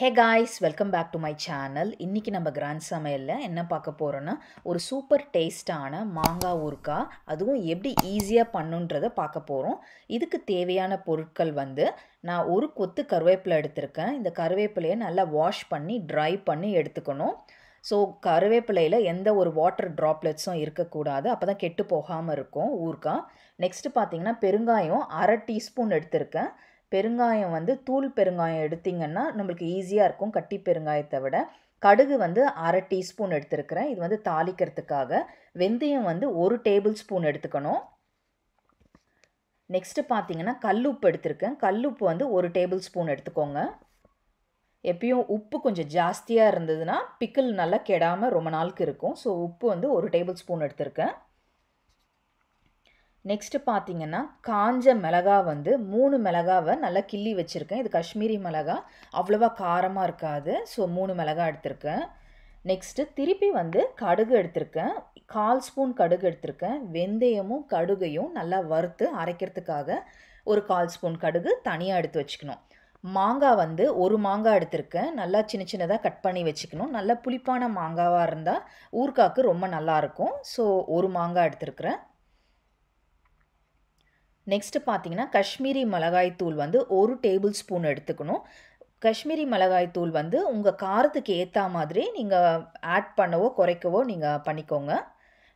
hey guys welcome back to my channel இன்றைக்கி நம்ம grand சமையலில் என்ன பார்க்க போகிறோன்னா ஒரு சூப்பர் டேஸ்டான மாங்காய் ஊறுக்காய் அதுவும் எப்படி ஈஸியாக பண்ணுன்றதை பார்க்க போகிறோம் இதுக்கு தேவையான பொருட்கள் வந்து நான் ஒரு கொத்து கருவேப்பிலை எடுத்திருக்கேன் இந்த கருவேப்பிலையை நல்லா வாஷ் பண்ணி ட்ரை பண்ணி எடுத்துக்கணும் ஸோ கருவேப்பிலையில் எந்த ஒரு வாட்டர் ட்ராப்லெட்ஸும் இருக்கக்கூடாது அப்போ தான் கெட்டு போகாமல் இருக்கும் ஊறுக்காய் நெக்ஸ்ட்டு பார்த்தீங்கன்னா பெருங்காயம் அரை டீஸ்பூன் எடுத்திருக்கேன் பெருங்காயம் வந்து தூள் பெருங்காயம் எடுத்திங்கன்னா நம்மளுக்கு ஈஸியாக இருக்கும் கட்டி பெருங்காயத்தை விட கடுகு வந்து அரை டீஸ்பூன் எடுத்துருக்கிறேன் இது வந்து தாளிக்கிறதுக்காக வெந்தயம் வந்து ஒரு டேபிள் ஸ்பூன் எடுத்துக்கணும் நெக்ஸ்ட்டு பார்த்தீங்கன்னா கல்லுப்பு எடுத்திருக்கேன் கல்லுப்பு வந்து ஒரு டேபிள் ஸ்பூன் எடுத்துக்கோங்க எப்பயும் உப்பு கொஞ்சம் ஜாஸ்தியாக இருந்ததுன்னா பிக்கிள் நல்லா கெடாமல் ரொம்ப நாளுக்கு இருக்கும் ஸோ உப்பு வந்து ஒரு டேபிள் ஸ்பூன் எடுத்திருக்கேன் நெக்ஸ்ட்டு பார்த்தீங்கன்னா காஞ்ச மிளகா வந்து மூணு மிளகாவை நல்லா கிள்ளி வச்சுருக்கேன் இது காஷ்மீரி மிளகா அவ்வளோவா காரமாக இருக்காது ஸோ மூணு மிளகா எடுத்திருக்கேன் நெக்ஸ்ட்டு திருப்பி வந்து கடுகு எடுத்திருக்கேன் கால் ஸ்பூன் கடுகு எடுத்திருக்கேன் வெந்தயமும் கடுகையும் நல்லா வறுத்து அரைக்கிறதுக்காக ஒரு கால் ஸ்பூன் கடுகு தனியாக எடுத்து வச்சுக்கணும் மாங்காய் வந்து ஒரு மாங்காய் எடுத்திருக்கேன் நல்லா சின்ன சின்னதாக கட் பண்ணி வச்சுக்கணும் நல்லா புளிப்பான மாங்காவாக இருந்தால் ஊர்காக்கு ரொம்ப நல்லாயிருக்கும் ஸோ ஒரு மாங்காய் எடுத்திருக்கிறேன் நெக்ஸ்ட்டு பார்த்தீங்கன்னா காஷ்மீரி மிளகாய்த்தூள் வந்து ஒரு டேபிள் ஸ்பூன் எடுத்துக்கணும் காஷ்மீரி மிளகாய்த்தூள் வந்து உங்கள் காரத்துக்கு ஏற்ற மாதிரி நீங்கள் ஆட் பண்ணவோ குறைக்கவோ நீங்கள் பண்ணிக்கோங்க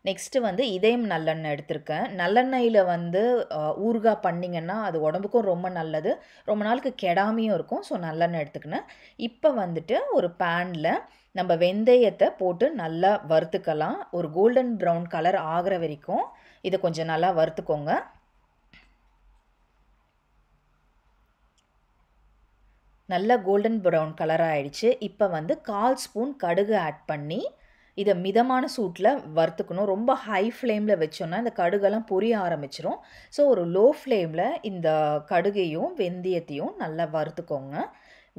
நெக்ஸ்ட்டு வந்து இதயம் நல்லெண்ணெய் எடுத்திருக்கேன் நல்லெண்ணெயில் வந்து ஊறுகாய் பண்ணிங்கன்னா அது உடம்புக்கும் ரொம்ப நல்லது ரொம்ப நாளுக்கு கெடாமையும் இருக்கும் ஸோ நல்லெண்ணெய் எடுத்துக்கினேன் இப்போ வந்துட்டு ஒரு பேனில் நம்ம வெந்தயத்தை போட்டு நல்லா வறுத்துக்கலாம் ஒரு கோல்டன் ப்ரௌன் கலர் ஆகிற வரைக்கும் இதை கொஞ்சம் நல்லா வறுத்துக்கோங்க நல்லா கோல்டன் ப்ரௌன் கலராக ஆயிடுச்சு இப்போ வந்து கால் ஸ்பூன் கடுகு ஆட் பண்ணி இதை மிதமான சூட்டில் வறுத்துக்கணும் ரொம்ப ஹை ஃப்ளேமில் வச்சோன்னா இந்த கடுகெல்லாம் பொரிய ஆரம்பிச்சிரும் ஸோ ஒரு லோ ஃப்ளேமில் இந்த கடுகையும் வெந்தயத்தையும் நல்லா வறுத்துக்கோங்க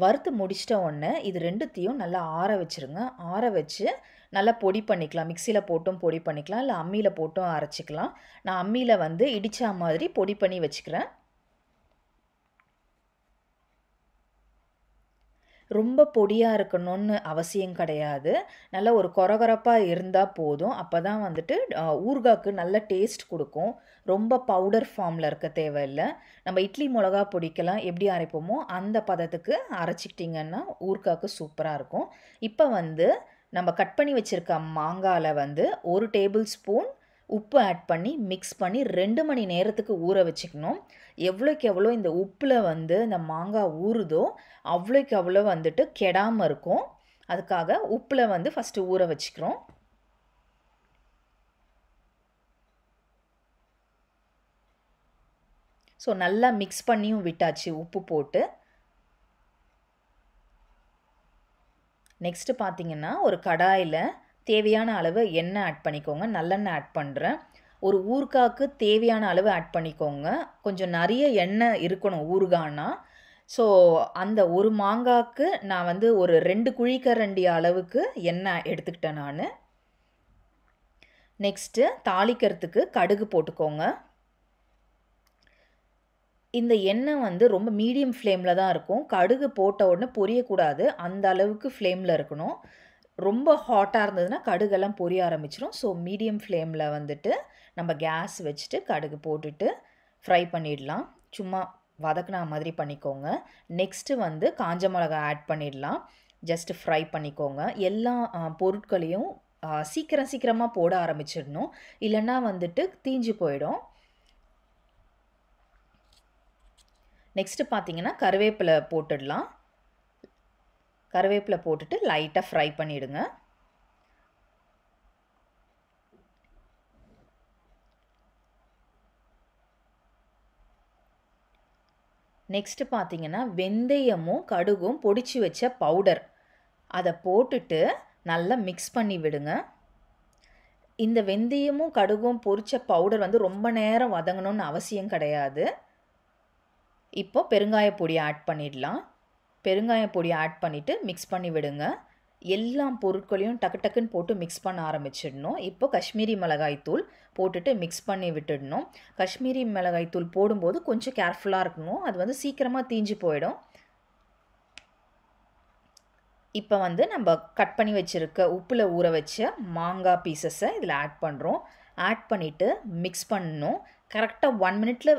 வறுத்து முடிச்சிட்ட உடனே இது ரெண்டுத்தையும் நல்லா ஆற வச்சுருங்க ஆற வச்சு நல்லா பொடி பண்ணிக்கலாம் மிக்சியில் போட்டும் பொடி பண்ணிக்கலாம் இல்லை அம்மியில் போட்டும் அரைச்சிக்கலாம் நான் அம்மியில் வந்து இடித்தா மாதிரி பொடி பண்ணி வச்சுக்கிறேன் ரொம்ப பொடியாக இருக்கணும்னு அவசியம் கிடையாது நல்லா ஒரு கொரகொரப்பாக இருந்தால் போதும் அப்போ தான் வந்துட்டு ஊர்காக்கு நல்ல டேஸ்ட் கொடுக்கும் ரொம்ப பவுடர் ஃபார்மில் இருக்க தேவையில்லை நம்ம இட்லி மிளகா பொடிக்கெல்லாம் எப்படி அரைப்போமோ அந்த பதத்துக்கு அரைச்சிக்கிட்டிங்கன்னா ஊர்காக்கு சூப்பராக இருக்கும் இப்போ வந்து நம்ம கட் பண்ணி வச்சுருக்க மாங்காயில் வந்து ஒரு டேபிள் ஸ்பூன் உப்பு ஆட் பண்ணி மிக்ஸ் பண்ணி ரெண்டு மணி நேரத்துக்கு ஊற வச்சுக்கணும் எவ்வளோக்கு எவ்வளோ இந்த உப்பில் வந்து இந்த மாங்காய் ஊறுதோ அவ்வளோக்கு அவ்வளோ வந்துட்டு கெடாமல் இருக்கும் அதுக்காக உப்பில் வந்து ஃபஸ்ட்டு ஊற வச்சுக்கிறோம் ஸோ நல்லா மிக்ஸ் பண்ணியும் விட்டாச்சு உப்பு போட்டு நெக்ஸ்ட்டு பார்த்தீங்கன்னா ஒரு கடாயில் தேவையான அளவு எண்ணெய் ஆட் பண்ணிக்கோங்க நல்லெண்ணெய் ஆட் பண்ணுறேன் ஒரு ஊறுகாய்க்கு தேவையான அளவு ஆட் பண்ணிக்கோங்க கொஞ்சம் நிறைய எண்ணெய் இருக்கணும் ஊறுகான்னா ஸோ அந்த ஒரு மாங்காய்க்கு நான் வந்து ஒரு ரெண்டு குழிக்கரண்டி அளவுக்கு எண்ணெய் எடுத்துக்கிட்டேன் நான் நெக்ஸ்ட்டு தாளிக்கிறதுக்கு கடுகு போட்டுக்கோங்க இந்த எண்ணெய் வந்து ரொம்ப மீடியம் ஃப்ளேமில் தான் இருக்கும் கடுகு போட்ட உடனே பொரியக்கூடாது அந்த அளவுக்கு ஃப்ளேமில் இருக்கணும் ரொம்ப ஹாட்டாக இருந்ததுன்னா கடுகெல்லாம் பொரிய ஆரம்பிச்சிடும் ஸோ மீடியம் ஃப்ளேமில் வந்துட்டு நம்ம கேஸ் வச்சுட்டு கடுகு போட்டுட்டு ஃப்ரை பண்ணிடலாம் சும்மா வதக்குனா மாதிரி பண்ணிக்கோங்க நெக்ஸ்ட்டு வந்து காஞ்ச மிளகா ஆட் பண்ணிடலாம் ஜஸ்ட்டு ஃப்ரை பண்ணிக்கோங்க எல்லா பொருட்களையும் சீக்கிரம் சீக்கிரமாக போட ஆரம்பிச்சிடணும் இல்லைன்னா வந்துட்டு தீஞ்சு போயிடும் நெக்ஸ்ட்டு பார்த்தீங்கன்னா கருவேப்பிலை போட்டுடலாம் கருவேப்பிலை போட்டுட்டு லைட்டாக ஃப்ரை பண்ணிவிடுங்க நெக்ஸ்ட்டு பார்த்தீங்கன்னா வெந்தயமும் கடுகும் பொடிச்சு வச்ச பவுடர் அதை போட்டுட்டு நல்லா மிக்ஸ் பண்ணி விடுங்க இந்த வெந்தயமும் கடுகும் பொரித்த பவுடர் வந்து ரொம்ப நேரம் வதங்கணும்னு அவசியம் கிடையாது இப்போ பெருங்காய பொடி ஆட் பண்ணிடலாம் பெருங்காய பொடி ஆட் பண்ணிவிட்டு மிக்ஸ் பண்ணி விடுங்க எல்லா பொருட்களையும் டக்கு டக்குன்னு போட்டு மிக்ஸ் பண்ண ஆரம்பிச்சிடணும் இப்போ காஷ்மீரி மிளகாய்த்தூள் போட்டுட்டு மிக்ஸ் பண்ணி விட்டுடணும் காஷ்மீரி மிளகாய்த்தூள் போடும்போது கொஞ்சம் கேர்ஃபுல்லாக இருக்கணும் அது வந்து சீக்கிரமாக தீஞ்சு போயிடும் இப்போ வந்து நம்ம கட் பண்ணி வச்சுருக்க உப்பில் ஊற வச்ச மாங்காய் பீசஸை இதில் ஆட் பண்ணுறோம் ஆட் பண்ணிவிட்டு மிக்ஸ் பண்ணணும் கரெக்டாக ஒன் மினிட்ல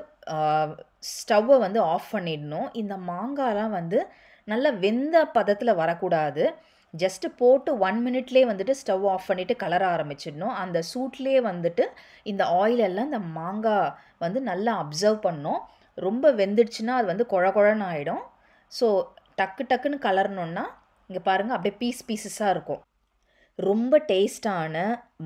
ஸ்டவ்வை வந்து ஆஃப் பண்ணிடணும் இந்த மாங்காய்லாம் வந்து நல்லா வெந்த பதத்தில் வரக்கூடாது ஜஸ்ட்டு போட்டு ஒன் மினிட்லேயே வந்துட்டு ஸ்டவ் ஆஃப் பண்ணிவிட்டு கலர ஆரம்பிச்சிடணும் அந்த சூட்லேயே வந்துட்டு இந்த ஆயிலெல்லாம் இந்த மாங்காய் வந்து நல்லா அப்சர்வ் பண்ணோம் ரொம்ப வெந்துடுச்சுன்னா அது வந்து குழ குழன்னு ஆகிடும் ஸோ டக்கு டக்குன்னு கலரணுன்னா இங்கே பாருங்கள் அப்படியே பீஸ் பீஸஸாக இருக்கும் ரொம்ப டேஸ்டான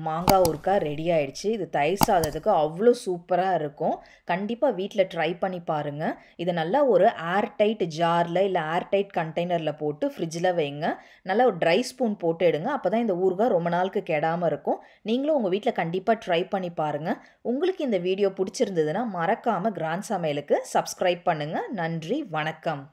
மாங்காய் ஊருக்கா ரெடி ஆயிடுச்சு இது தயிர் சாதத்துக்கு அவ்வளோ சூப்பராக இருக்கும் கண்டிப்பாக வீட்டில் ட்ரை பண்ணி பாருங்கள் இது நல்லா ஒரு ஏர் டைட் ஜாரில் இல்லை ஏர் டைட் கண்டெய்னரில் போட்டு ஃப்ரிட்ஜில் வைங்க நல்லா ஒரு ட்ரை ஸ்பூன் போட்டு எடுங்க அப்போ தான் இந்த ஊறுகாய் ரொம்ப நாளுக்கு கெடாமல் இருக்கும் நீங்களும் உங்கள் வீட்டில் கண்டிப்பாக ட்ரை பண்ணி பாருங்கள் உங்களுக்கு இந்த வீடியோ பிடிச்சிருந்ததுன்னா மறக்காமல் கிராண்ட் சமையலுக்கு சப்ஸ்கிரைப் பண்ணுங்கள் நன்றி வணக்கம்